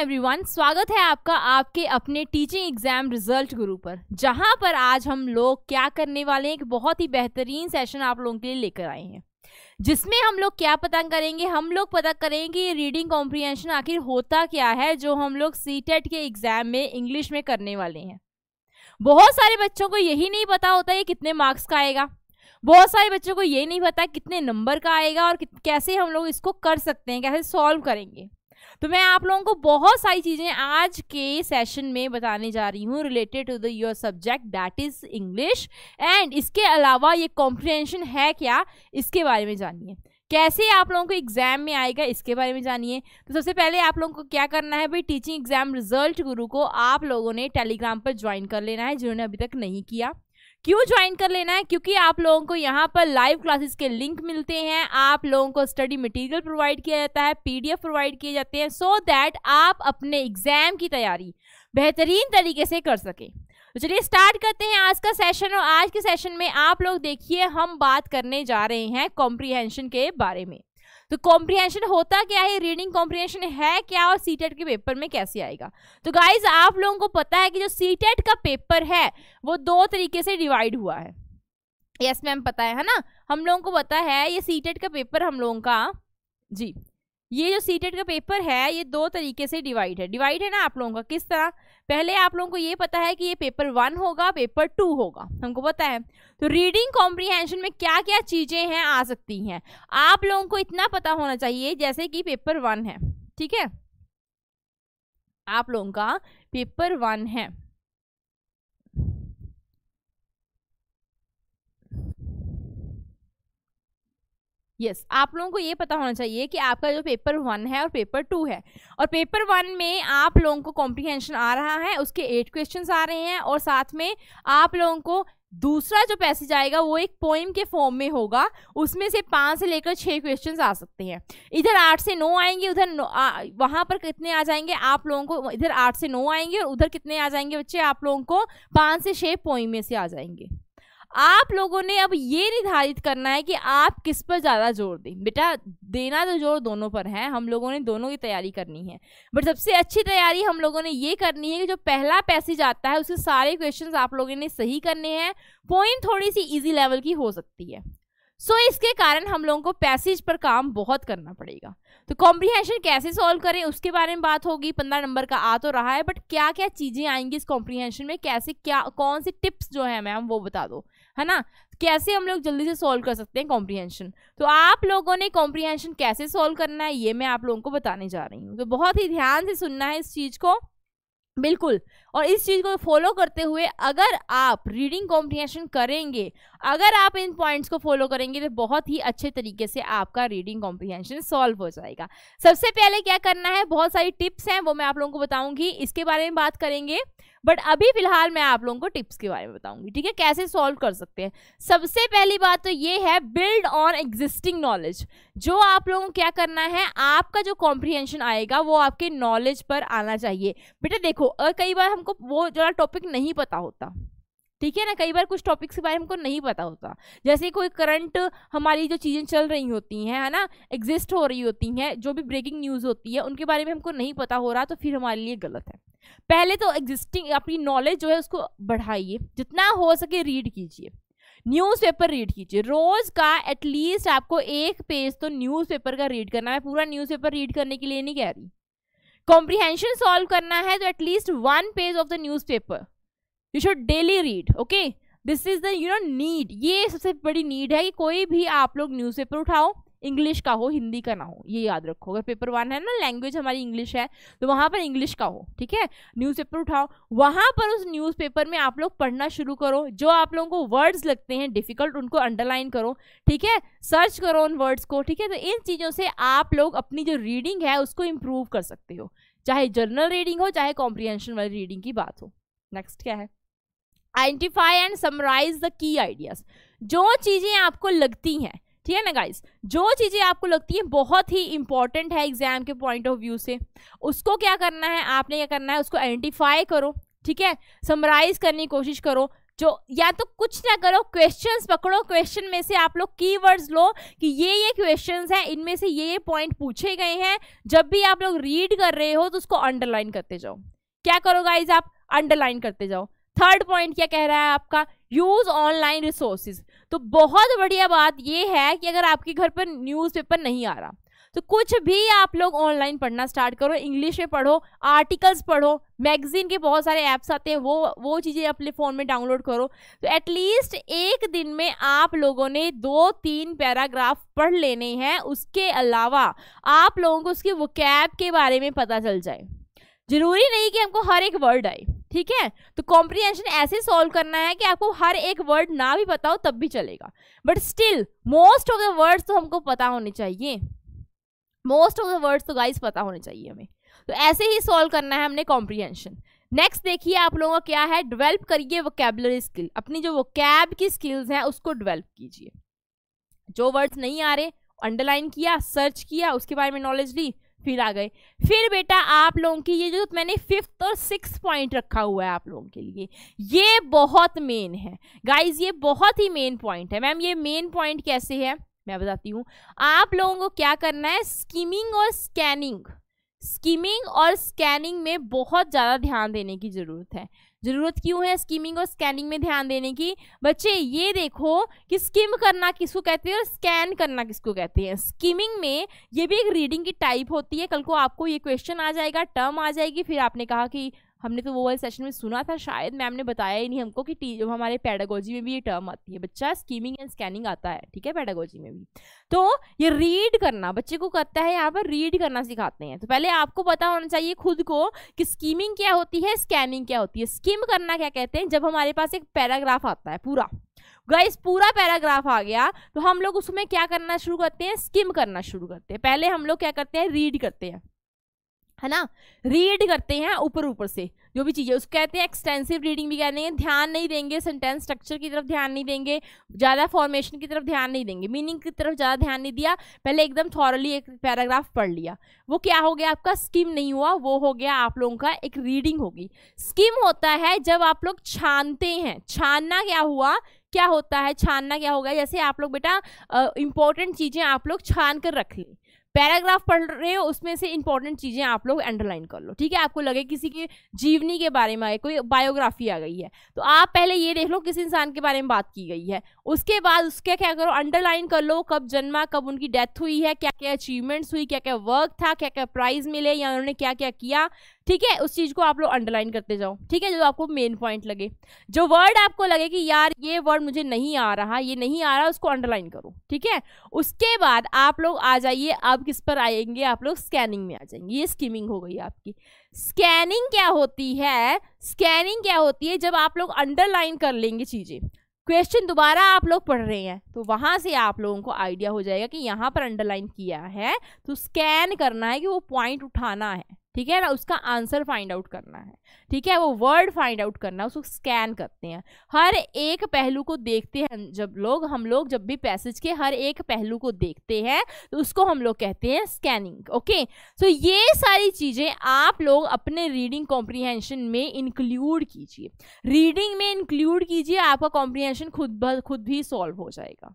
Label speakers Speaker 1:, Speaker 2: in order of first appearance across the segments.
Speaker 1: everyone स्वागत है आपका आपके अपने टीचिंग एग्जाम रिजल्ट गुरु पर जहां पर आज हम लोग क्या करने वाले हैं एक बहुत ही बेहतरीन सेशन आप लोगों के लिए लेकर आए हैं जिसमें हम लोग क्या पता करेंगे हम लोग पता करेंगे ये रीडिंग कॉम्प्रिहेंशन आखिर होता क्या है जो हम लोग सी e के एग्जाम में इंग्लिश में करने वाले हैं बहुत सारे बच्चों को यही नहीं पता होता ये कितने मार्क्स का आएगा बहुत सारे बच्चों को ये नहीं पता कितने नंबर का आएगा और कैसे हम लोग इसको कर सकते हैं कैसे सॉल्व करेंगे तो मैं आप लोगों को बहुत सारी चीज़ें आज के सेशन में बताने जा रही हूँ related to the your subject that is English and इसके अलावा ये कॉम्प्रिहेंशन है क्या इसके बारे में जानिए कैसे आप लोगों को एग्जाम में आएगा इसके बारे में जानिए तो सबसे पहले आप लोगों को क्या करना है भाई टीचिंग एग्जाम रिजल्ट गुरु को आप लोगों ने टेलीग्राम पर ज्वाइन कर लेना है जिन्होंने अभी तक नहीं किया क्यों ज्वाइन कर लेना है क्योंकि आप लोगों को यहाँ पर लाइव क्लासेस के लिंक मिलते हैं आप लोगों को स्टडी मटेरियल प्रोवाइड किया जाता है पीडीएफ प्रोवाइड किए जाते हैं सो so दैट आप अपने एग्जाम की तैयारी बेहतरीन तरीके से कर सकें तो चलिए स्टार्ट करते हैं आज का सेशन और आज के सेशन में आप लोग देखिए हम बात करने जा रहे हैं कॉम्प्रीहेंशन के बारे में तो कॉम्प्रिहेंशन होता क्या है रीडिंग कॉम्प्रिहेंशन है क्या और सी के पेपर में कैसे आएगा तो गाइज आप लोगों को पता है कि जो सी का पेपर है वो दो तरीके से डिवाइड हुआ है यस yes, मैम पता है है ना हम लोगों को पता है ये सी का पेपर हम लोगों का जी ये जो सी का पेपर है ये दो तरीके से डिवाइड है डिवाइड है ना आप लोगों का किस तरह पहले आप लोगों को ये पता है कि ये पेपर वन होगा पेपर टू होगा हमको पता है तो रीडिंग कॉम्प्रीहेंशन में क्या क्या चीज़ें हैं आ सकती हैं आप लोगों को इतना पता होना चाहिए जैसे कि पेपर वन है ठीक है आप लोगों का पेपर वन है यस yes, आप लोगों को ये पता होना चाहिए कि आपका जो पेपर वन है और पेपर टू है और पेपर वन में आप लोगों को कॉम्प्रीहेंशन आ रहा है उसके एट क्वेश्चन आ रहे हैं और साथ में आप लोगों को दूसरा जो पैसेज आएगा वो एक पोइम के फॉर्म में होगा उसमें से पाँच से लेकर छः क्वेश्चन आ सकते हैं इधर आठ से नौ आएंगे उधर नौ वहाँ पर कितने आ जाएंगे आप लोगों को इधर आठ से नौ आएंगे और उधर कितने आ जाएंगे बच्चे आप लोगों को पाँच से छः पोइम में से आ जाएंगे आप लोगों ने अब ये निर्धारित करना है कि आप किस पर ज़्यादा जोर दें बेटा देना तो जोर दोनों पर है हम लोगों ने दोनों की तैयारी करनी है बट सबसे अच्छी तैयारी हम लोगों ने ये करनी है कि जो पहला पैसेज आता है उसके सारे क्वेश्चन आप लोगों ने सही करने हैं पॉइंट थोड़ी सी ईजी लेवल की हो सकती है सो so, इसके कारण हम लोगों को पैसेज पर काम बहुत करना पड़ेगा तो कॉम्प्रीहेंशन कैसे सॉल्व करें उसके बारे में बात होगी पंद्रह नंबर का आ तो रहा है बट क्या क्या चीज़ें आएंगी इस कॉम्प्रीहेंशन में कैसे क्या कौन सी टिप्स जो है मैम वो बता दो है ना कैसे हम लोग जल्दी से सॉल्व कर सकते हैं कॉम्प्रीहेंशन तो आप लोगों ने कॉम्प्रीहेंशन कैसे सॉल्व करना है ये मैं आप लोगों को बताने जा रही हूँ तो बहुत ही ध्यान से सुनना है इस चीज़ को बिल्कुल और इस चीज़ को फॉलो करते हुए अगर आप रीडिंग कॉम्प्रीहेंशन करेंगे अगर आप इन पॉइंट्स को फॉलो करेंगे तो बहुत ही अच्छे तरीके से आपका रीडिंग कॉम्प्रीहेंशन सॉल्व हो जाएगा सबसे पहले क्या करना है बहुत सारी टिप्स हैं वो मैं आप लोगों को बताऊंगी इसके बारे में बात करेंगे बट अभी फिलहाल मैं आप लोगों को टिप्स के बारे में बताऊंगी ठीक है कैसे सॉल्व कर सकते हैं सबसे पहली बात तो ये है बिल्ड ऑन एग्जिस्टिंग नॉलेज जो आप लोगों को क्या करना है आपका जो कॉम्प्रीहेंशन आएगा वो आपके नॉलेज पर आना चाहिए बेटा देखो कई बार हमको वो जरा टॉपिक नहीं पता होता ठीक है ना कई बार कुछ टॉपिक्स के बारे में हमको नहीं पता होता जैसे कोई करंट हमारी जो चीज़ें चल रही होती हैं है ना एग्जिस्ट हो रही होती हैं जो भी ब्रेकिंग न्यूज़ होती है उनके बारे में हमको नहीं पता हो रहा तो फिर हमारे लिए गलत है पहले तो एग्जिस्टिंग अपनी नॉलेज जो है उसको बढ़ाइए जितना हो सके रीड कीजिए न्यूज़पेपर रीड कीजिए रोज़ का एटलीस्ट आपको एक पेज तो न्यूज़पेपर का रीड करना है पूरा न्यूज़पेपर रीड करने के लिए नहीं कह रही कॉम्प्रीहेंशन सॉल्व करना है तो at least one page of the newspaper you should daily read okay this is the you know need ये सबसे बड़ी नीड है कि कोई भी आप लोग न्यूज़पेपर उठाओ इंग्लिश का हो हिंदी का ना हो ये याद रखो अगर पेपर वन है ना लैंग्वेज हमारी इंग्लिश है तो वहाँ पर इंग्लिश का हो ठीक है न्यूज़पेपर उठाओ वहाँ पर उस न्यूज़पेपर में आप लोग पढ़ना शुरू करो जो आप लोगों को वर्ड्स लगते हैं डिफिकल्ट उनको अंडरलाइन करो ठीक है सर्च करो उन वर्ड्स को ठीक है तो इन चीज़ों से आप लोग अपनी जो रीडिंग है उसको इम्प्रूव कर सकते हो चाहे जर्नल रीडिंग हो चाहे कॉम्प्रीहेंशन वाली रीडिंग की बात हो नेक्स्ट क्या है identify and summarise the key ideas जो चीज़ें आपको लगती हैं ठीक है ना गाइस जो चीज़ें आपको लगती हैं बहुत ही इंपॉर्टेंट है एग्जाम के पॉइंट ऑफ व्यू से उसको क्या करना है आपने क्या करना है उसको आइडेंटिफाई करो ठीक है समराइज करने की कोशिश करो जो या तो कुछ ना करो क्वेश्चंस पकड़ो क्वेश्चन में से आप लोग कीवर्ड्स लो कि ये ये क्वेश्चंस हैं इनमें से ये ये पॉइंट पूछे गए हैं जब भी आप लोग रीड कर रहे हो तो उसको अंडरलाइन करते जाओ क्या करो गाइज आप अंडरलाइन करते जाओ थर्ड पॉइंट क्या कह रहा है आपका यूज ऑनलाइन रिसोर्सेज तो बहुत बढ़िया बात यह है कि अगर आपके घर पर न्यूज़पेपर नहीं आ रहा तो कुछ भी आप लोग ऑनलाइन पढ़ना स्टार्ट करो इंग्लिश में पढ़ो आर्टिकल्स पढ़ो मैगजीन के बहुत सारे ऐप्स आते हैं वो वो चीज़ें अपने फ़ोन में डाउनलोड करो तो एटलीस्ट एक दिन में आप लोगों ने दो तीन पैराग्राफ पढ़ लेने हैं उसके अलावा आप लोगों को उसकी वकैब के बारे में पता चल जाए ज़रूरी नहीं कि हमको हर एक वर्ड आए ठीक है तो कॉम्प्रीहेंशन ऐसे सॉल्व करना है कि आपको हर एक वर्ड ना भी पता हो तब भी चलेगा but still most of the words तो हमको पता होने चाहिए मोस्ट ऑफ द वर्ड्स तो गाइस पता होने चाहिए हमें तो ऐसे ही सॉल्व करना है हमने कॉम्प्रीहेंशन नेक्स्ट देखिए आप लोगों का क्या है डिवेल्प करिए वोकेबलरी स्किल अपनी जो कैब की स्किल्स हैं उसको डिवेल्प कीजिए जो वर्ड्स नहीं आ रहे अंडरलाइन किया सर्च किया उसके बारे में नॉलेज ली फिर आ गए फिर बेटा आप लोगों की ये जो मैंने फिफ्थ और सिक्स पॉइंट रखा हुआ है आप लोगों के लिए ये बहुत मेन है गाइज ये बहुत ही मेन पॉइंट है मैम ये मेन पॉइंट कैसे है मैं बताती हूँ आप लोगों को क्या करना है स्कीमिंग और स्कैनिंग स्कीमिंग और स्कैनिंग में बहुत ज़्यादा ध्यान देने की ज़रूरत है ज़रूरत क्यों है स्कीमिंग और स्कैनिंग में ध्यान देने की बच्चे ये देखो कि स्किम करना किसको कहते हैं और स्कैन करना किसको कहते हैं स्कीमिंग में ये भी एक रीडिंग की टाइप होती है कल को आपको ये क्वेश्चन आ जाएगा टर्म आ जाएगी फिर आपने कहा कि हमने तो वो वाले सेशन में सुना था शायद मैम ने बताया ही नहीं हमको कि हमारे पैडागोजी में भी ये टर्म आती है बच्चा स्कीमिंग एंड स्कैनिंग आता है ठीक है पैडागोजी में भी तो ये रीड करना बच्चे को कहता है यहाँ पर रीड करना सिखाते हैं तो पहले आपको पता होना चाहिए खुद को कि स्कीमिंग क्या होती है स्कैनिंग क्या होती है स्कीम करना क्या कहते हैं जब हमारे पास एक पैराग्राफ आता है पूरा गाइस पूरा पैराग्राफ आ गया तो हम लोग उसमें क्या करना शुरू करते हैं स्किम करना शुरू करते हैं पहले हम लोग क्या करते हैं रीड करते हैं है ना रीड करते हैं ऊपर ऊपर से जो भी चीज़ें उसको कहते हैं एक्सटेंसिव रीडिंग भी कहते हैं ध्यान नहीं देंगे सेंटेंस स्ट्रक्चर की तरफ ध्यान नहीं देंगे ज़्यादा फॉर्मेशन की तरफ ध्यान नहीं देंगे मीनिंग की तरफ ज़्यादा ध्यान नहीं दिया पहले एकदम थॉरली एक पैराग्राफ पढ़ लिया वो क्या हो गया आपका स्किम नहीं हुआ वो हो गया आप लोगों का एक रीडिंग होगी स्किम होता है जब आप लोग छानते हैं छानना क्या हुआ क्या होता है छानना क्या होगा जैसे आप लोग बेटा इंपॉर्टेंट चीज़ें आप लोग छान कर रख लें पैराग्राफ पढ़ रहे हो उसमें से इंपॉर्टेंट चीज़ें आप लोग अंडरलाइन कर लो ठीक है आपको लगे किसी के जीवनी के बारे में आए कोई बायोग्राफी आ गई है तो आप पहले ये देख लो किस इंसान के बारे में बात की गई है उसके बाद उसके क्या करो अंडरलाइन कर लो कब जन्मा कब उनकी डेथ हुई है क्या क्या अचीवमेंट्स हुई क्या क्या वर्क था क्या क्या प्राइज मिले या उन्होंने क्या क्या किया ठीक है उस चीज़ को आप लोग अंडरलाइन करते जाओ ठीक है जो आपको मेन पॉइंट लगे जो वर्ड आपको लगे कि यार ये वर्ड मुझे नहीं आ रहा ये नहीं आ रहा उसको अंडरलाइन करो ठीक है उसके बाद आप लोग आ जाइए अब किस पर आएंगे आप लोग स्कैनिंग में आ जाएंगे ये स्कीमिंग हो गई आपकी स्कैनिंग क्या होती है स्कैनिंग क्या होती है जब आप लोग अंडरलाइन कर लेंगे चीज़ें क्वेश्चन दोबारा आप लोग पढ़ रहे हैं तो वहां से आप लोगों को आइडिया हो जाएगा कि यहाँ पर अंडरलाइन किया है तो स्कैन करना है कि वो पॉइंट उठाना है ठीक है ना उसका आंसर फाइंड आउट करना है ठीक है वो वर्ड फाइंड आउट करना है उसको स्कैन करते हैं हर एक पहलू को देखते हैं जब लोग हम लोग जब भी पैसेज के हर एक पहलू को देखते हैं तो उसको हम लोग कहते हैं स्कैनिंग ओके सो ये सारी चीज़ें आप लोग अपने रीडिंग कॉम्प्रीहेंशन में इंक्लूड कीजिए रीडिंग में इंक्लूड कीजिए आपका कॉम्प्रीहेंशन खुद खुद भी सॉल्व हो जाएगा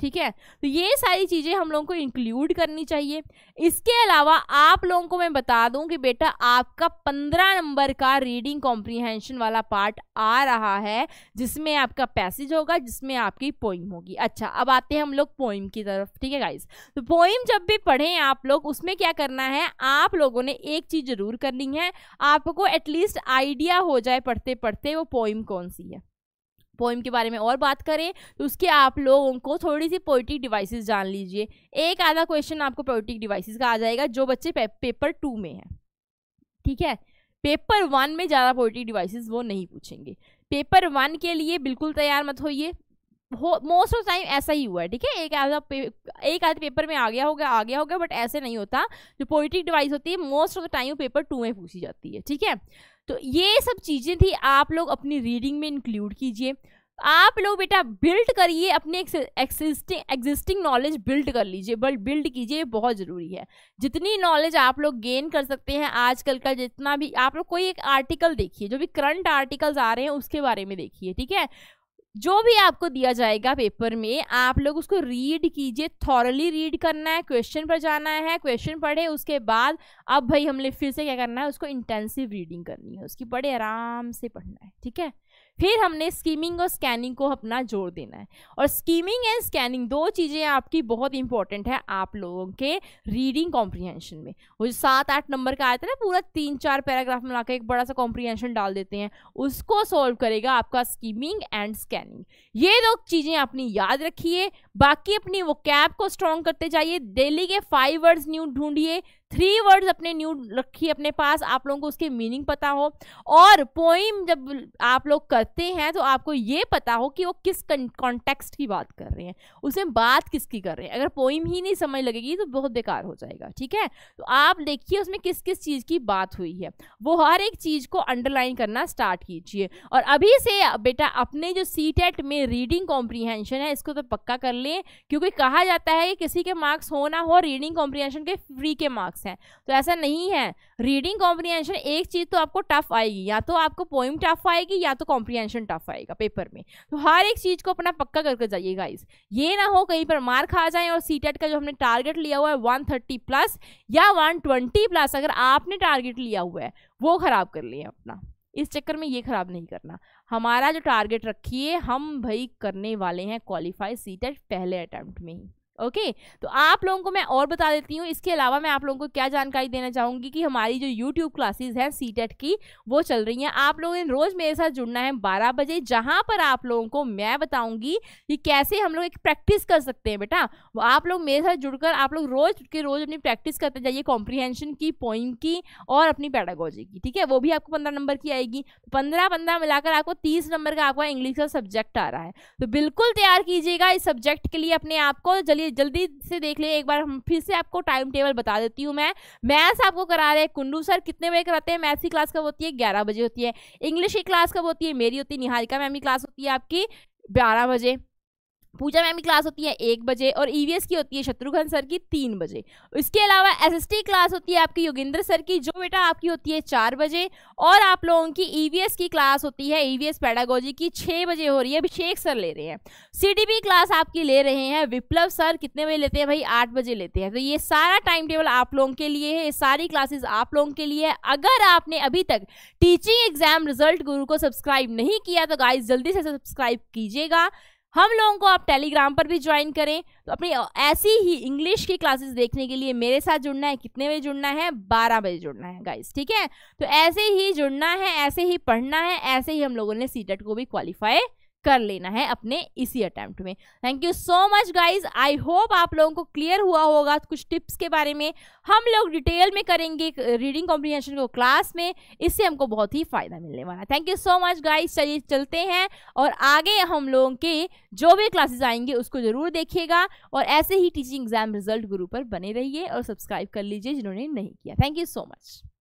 Speaker 1: ठीक है तो ये सारी चीज़ें हम लोगों को इंक्लूड करनी चाहिए इसके अलावा आप लोगों को मैं बता दूं कि बेटा आपका पंद्रह नंबर का रीडिंग कॉम्प्रीहेंशन वाला पार्ट आ रहा है जिसमें आपका पैसेज होगा जिसमें आपकी पोइम होगी अच्छा अब आते हैं हम लोग पोइम की तरफ ठीक है गाइज तो पोइम जब भी पढ़ें आप लोग उसमें क्या करना है आप लोगों ने एक चीज़ ज़रूर करनी है आपको एटलीस्ट आइडिया हो जाए पढ़ते पढ़ते वो पोइम कौन सी है पोइम के बारे में और बात करें तो उसके आप लोगों को थोड़ी सी पोइटिक डिवाइसेस जान लीजिए एक आधा क्वेश्चन आपको पोइटिक डिवाइसेस का आ जाएगा जो बच्चे पे, पेपर टू में है ठीक है पेपर वन में ज़्यादा पोइटिक डिवाइसेस वो नहीं पूछेंगे पेपर वन के लिए बिल्कुल तैयार मत होइए हो मोस्ट ऑफ टाइम ऐसा ही हुआ है ठीक है एक आधा एक आधे पेपर में आ गया होगा आ गया होगा बट ऐसे नहीं होता जो पोइटिक डिवाइस होती है most of the time paper two में पूछी जाती है ठीक है तो ये सब चीज़ें थी आप लोग अपनी रीडिंग में इंक्लूड कीजिए आप लोग बेटा बिल्ड करिए अपने एक्सिस्टिंग एग्जिस्टिंग नॉलेज बिल्ड कर लीजिए बट बिल्ड कीजिए बहुत ज़रूरी है जितनी नॉलेज आप लोग गेन कर सकते हैं आजकल का जितना भी आप लोग कोई एक आर्टिकल देखिए जो भी करंट आर्टिकल्स आ रहे हैं उसके बारे में देखिए ठीक है जो भी आपको दिया जाएगा पेपर में आप लोग उसको रीड कीजिए थॉरली रीड करना है क्वेश्चन पर जाना है क्वेश्चन पढ़े उसके बाद अब भाई हमने फिर से क्या करना है उसको इंटेंसिव रीडिंग करनी है उसकी बड़े आराम से पढ़ना है ठीक है फिर हमने स्कीमिंग और स्कैनिंग को अपना जोड़ देना है और स्कीमिंग एंड स्कैनिंग दो चीज़ें आपकी बहुत इंपॉर्टेंट है आप लोगों के रीडिंग कॉम्प्रीहेंशन में वो जो सात आठ नंबर का आया था ना पूरा तीन चार पैराग्राफ में लाकर एक बड़ा सा कॉम्प्रीहेंशन डाल देते हैं उसको सॉल्व करेगा आपका स्कीमिंग एंड स्कैनिंग ये दो चीज़ें अपनी याद रखिए बाकी अपनी वो कैब को स्ट्रॉन्ग करते जाइए डेली के फाइव वर्ड्स न्यू ढूंढिए थ्री वर्ड्स अपने न्यू रखिए अपने पास आप लोगों को उसके मीनिंग पता हो और पोइम जब आप लोग करते हैं तो आपको ये पता हो कि वो किस कॉन्टेक्स्ट की बात कर रहे हैं उसमें बात किसकी कर रहे हैं अगर पोइम ही नहीं समझ लगेगी तो बहुत बेकार हो जाएगा ठीक है तो आप देखिए उसमें किस किस चीज़ की बात हुई है वो हर एक चीज़ को अंडरलाइन करना स्टार्ट कीजिए और अभी से बेटा अपने जो सी में रीडिंग कॉम्प्रीहेंशन है इसको तो पक्का कर लें क्योंकि कहा जाता है कि किसी के मार्क्स हो ना हो रीडिंग कॉम्प्रीहेंशन के फ्री के मार्क्स मार्क्स हैं तो ऐसा नहीं है रीडिंग कॉम्प्रीहेंशन एक चीज़ तो आपको टफ आएगी या तो आपको पोइम टफ आएगी या तो कॉम्प्रीहेंशन टफ आएगा पेपर में तो हर एक चीज़ को अपना पक्का करके जाइए गाइस ये ना हो कहीं पर मार्क आ जाए और सी का जो हमने टारगेट लिया हुआ है वन प्लस या वन प्लस अगर आपने टारगेट लिया हुआ है वो ख़राब कर लिए अपना इस चक्कर में ये ख़राब नहीं करना हमारा जो टारगेट रखिए हम भाई करने वाले हैं क्वालिफाई सीटेट पहले अटैम्प्ट में ही ओके तो आप लोगों को मैं और बता देती हूँ इसके अलावा मैं आप लोगों को क्या जानकारी देना चाहूँगी कि हमारी जो यूट्यूब क्लासेस हैं सी e की वो चल रही हैं आप लोगों ने रोज़ मेरे साथ जुड़ना है बारह बजे जहाँ पर आप लोगों को मैं बताऊँगी कि कैसे हम लोग एक प्रैक्टिस कर सकते हैं बेटा आप लोग मेरे साथ जुड़कर आप लोग रोज़ के रोज़ अपनी प्रैक्टिस करते जाइए कॉम्प्रीहेंशन की पोइम की और अपनी पैडागोजी की ठीक है वो भी आपको पंद्रह नंबर की आएगी पंद्रह पंद्रह मिलाकर आपको तीस नंबर का आपका इंग्लिश का सब्जेक्ट आ रहा है तो बिल्कुल तैयार कीजिएगा इस सब्जेक्ट के लिए अपने आप को जल्दी लिए जल्दी से देख ले एक बार हम फिर से आपको टाइम टेबल बता देती हूँ मैं मैथ्स आपको करा रहे हैं कुंडू सर कितने बजे कराते हैं मैथ्स की क्लास कब होती है ग्यारह बजे होती है इंग्लिश की क्लास कब होती है मेरी होती है निहारिका मैम की क्लास होती है आपकी बारह बजे पूजा मैम की क्लास होती है एक बजे और ईवीएस e की होती है शत्रुघ्न सर की तीन बजे इसके अलावा एसएसटी क्लास होती है आपकी योगिंद्र सर की जो बेटा आपकी होती है चार बजे और आप लोगों की ईवीएस e की क्लास होती है ईवीएस e पैडागोजी की छः बजे हो रही है अभिषेक सर ले रहे हैं सीडीपी क्लास आपकी ले रहे हैं विप्लव सर कितने बजे लेते हैं भाई आठ बजे लेते हैं तो ये सारा टाइम टेबल आप लोगों के लिए है ये सारी क्लासेज आप लोगों के लिए है अगर आपने अभी तक टीचिंग एग्जाम रिजल्ट गुरु को सब्सक्राइब नहीं किया तो गाइज जल्दी से सब्सक्राइब कीजिएगा हम लोगों को आप टेलीग्राम पर भी ज्वाइन करें तो अपनी ऐसी ही इंग्लिश की क्लासेस देखने के लिए मेरे साथ जुड़ना है कितने बजे जुड़ना है बारह बजे जुड़ना है गाइस ठीक है तो ऐसे ही जुड़ना है ऐसे ही पढ़ना है ऐसे ही हम लोगों ने सी e को भी क्वालिफाई कर लेना है अपने इसी अटैम्प्ट में thank you so much guys I hope आप लोगों को क्लियर हुआ होगा कुछ टिप्स के बारे में हम लोग डिटेल में करेंगे रीडिंग कॉम्प्रीहेंशन को क्लास में इससे हमको बहुत ही फ़ायदा मिलने वाला है thank you so much guys चलिए चलते हैं और आगे हम लोगों के जो भी क्लासेस आएंगे उसको ज़रूर देखिएगा और ऐसे ही टीचिंग एग्जाम रिजल्ट गुरु पर बने रहिए और सब्सक्राइब कर लीजिए जिन्होंने नहीं किया थैंक यू सो मच